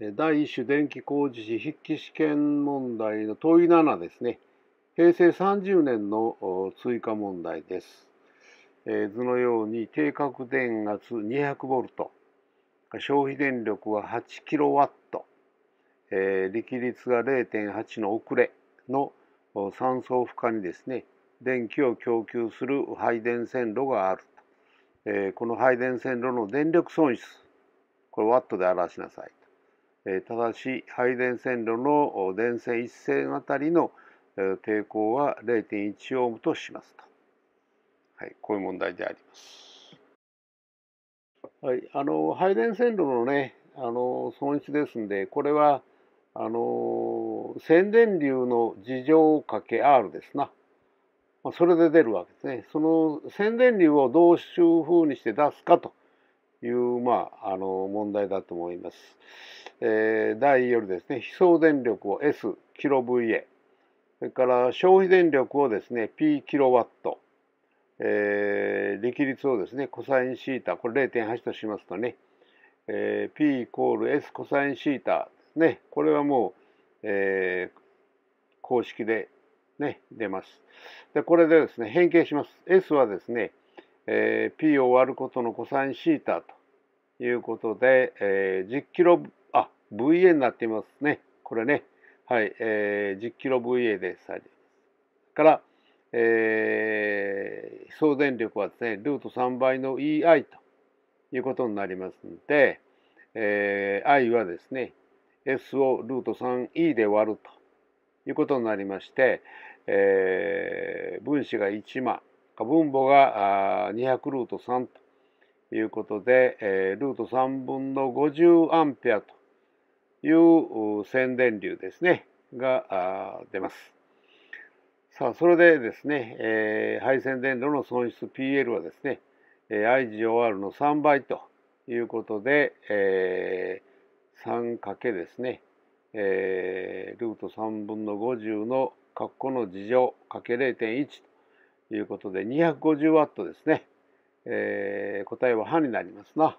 第1種電気工事士筆記試験問題の問い7ですね。平成30年の追加問題です。図のように定格電圧 200V 消費電力は 8kW、力率が0.8の遅れの酸素負荷にですね電気を供給する配電線路がある、と。この配電線路の電力損失これワットで表しなさいとただし配電線路の電線1線あたりの抵抗は0.1オームとしますと、はい、こういう問題であります。はい、あの配電線路のねあの損失ですんでこれはあの宣電流の事情かけ R ですな。それで出るわけですね。その宣電流をどういうふうにして出すかという、まあ、あの問題だと思います。えー、第よりですね、非送電力を S キロ VA、それから消費電力をですね、P キロワット、えー、力率をですね、コサインシータ、これ0.8としますとね、えー、P イコール S コサインシータですね、これはもう、えー、公式で、ね、出ます。で、これでですね、変形します。S はですね、えー、P を割ることの cosθ ということで、えー、10キロ、あ、VA になっていますね。これね。はい、えー、10キロ VA です。から、えー、送電力はですね、ルート3倍の EI ということになりますので、えー、I はですね、S をルート 3E で割るということになりまして、えー、分子が1枚、分母が200ルート3ということで、ルート3分の50アンペアという宣伝流ですね、が出ます。さあ、それでですね、配線電路の損失 PL はですね、IGOR の3倍ということで、3 ×ですね、ルート3分の50の括弧の事乗× 0.1と。いうことで2 5 0トですね、えー、答えは半になりますな。